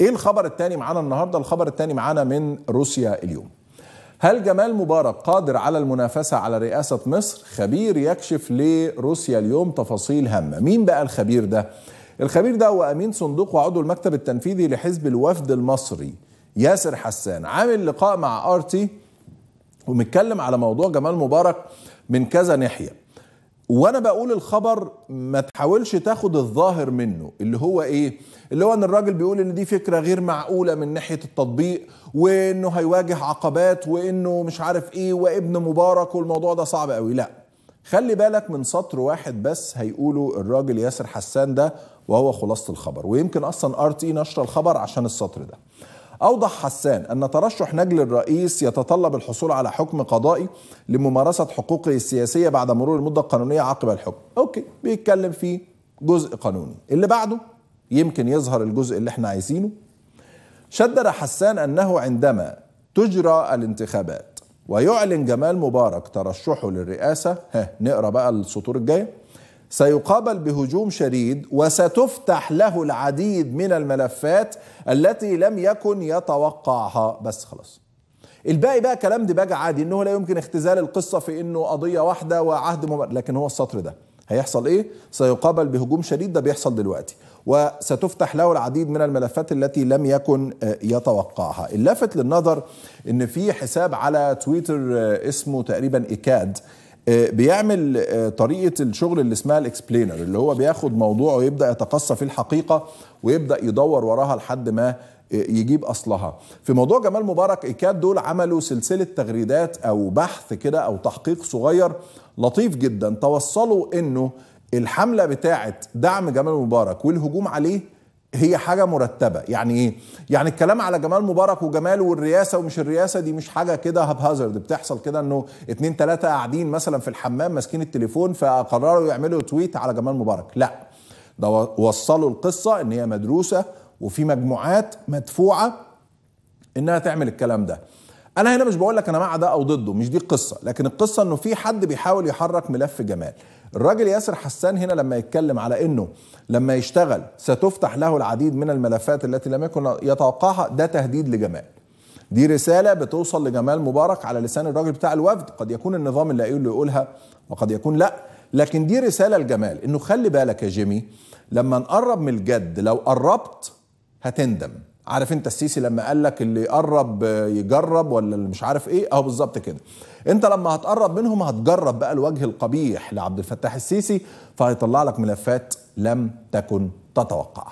ايه الخبر الثاني معانا النهارده الخبر الثاني معانا من روسيا اليوم هل جمال مبارك قادر على المنافسة على رئاسة مصر؟ خبير يكشف لروسيا اليوم تفاصيل هامة، مين بقى الخبير ده؟ الخبير ده هو أمين صندوق وعضو المكتب التنفيذي لحزب الوفد المصري ياسر حسان، عامل لقاء مع ارتي ومتكلم على موضوع جمال مبارك من كذا ناحية، وانا بقول الخبر ما تحاولش تاخد الظاهر منه اللي هو ايه اللي هو ان الراجل بيقول ان دي فكره غير معقوله من ناحيه التطبيق وانه هيواجه عقبات وانه مش عارف ايه وابن مبارك والموضوع ده صعب قوي لا خلي بالك من سطر واحد بس هيقوله الراجل ياسر حسان ده وهو خلاصه الخبر ويمكن اصلا ار تي نشر الخبر عشان السطر ده أوضح حسان أن ترشح نجل الرئيس يتطلب الحصول على حكم قضائي لممارسة حقوقه السياسية بعد مرور المدة القانونية عقب الحكم أوكي بيتكلم في جزء قانوني اللي بعده يمكن يظهر الجزء اللي احنا عايزينه شدر حسان أنه عندما تجرى الانتخابات ويعلن جمال مبارك ترشحه للرئاسة ها نقرأ بقى السطور الجاية سيقابل بهجوم شديد وستفتح له العديد من الملفات التي لم يكن يتوقعها بس خلاص الباقي بقى كلام دباج عادي انه لا يمكن اختزال القصه في انه قضيه واحده وعهد مبارك لكن هو السطر ده هيحصل ايه سيقابل بهجوم شديد ده بيحصل دلوقتي وستفتح له العديد من الملفات التي لم يكن آه، يتوقعها اللافت للنظر ان في حساب على تويتر آه، اسمه تقريبا ايكاد آه، بيعمل آه، طريقه الشغل اللي اسمها الاكسبلينر اللي هو بياخد موضوع ويبدا يتقصى فيه الحقيقه ويبدا يدور وراها لحد ما آه، يجيب اصلها في موضوع جمال مبارك ايكاد دول عملوا سلسله تغريدات او بحث كده او تحقيق صغير لطيف جدا توصلوا انه الحمله بتاعه دعم جمال مبارك والهجوم عليه هي حاجه مرتبه يعني ايه يعني الكلام على جمال مبارك وجماله والرئاسه ومش الرئاسه دي مش حاجه كده هاب هازارد بتحصل كده انه اتنين تلاته قاعدين مثلا في الحمام ماسكين التليفون فقرروا يعملوا تويت على جمال مبارك لا ده وصلوا القصه ان هي مدروسه وفي مجموعات مدفوعه انها تعمل الكلام ده انا هنا مش بقول لك انا مع ده او ضده مش دي القصه لكن القصه انه في حد بيحاول يحرك ملف جمال الراجل ياسر حسان هنا لما يتكلم على انه لما يشتغل ستفتح له العديد من الملفات التي لم يكن يتوقعها ده تهديد لجمال دي رسالة بتوصل لجمال مبارك على لسان الراجل بتاع الوفد قد يكون النظام اللي قايله يقولها وقد يكون لا لكن دي رسالة لجمال انه خلي بالك يا جيمي لما نقرب من الجد لو قربت هتندم عارف انت السيسي لما قال لك اللي يقرب يجرب ولا اللي مش عارف ايه اهو بالظبط كده انت لما هتقرب منهم هتجرب بقى الوجه القبيح لعبد الفتاح السيسي فهيطلع لك ملفات لم تكن تتوقعها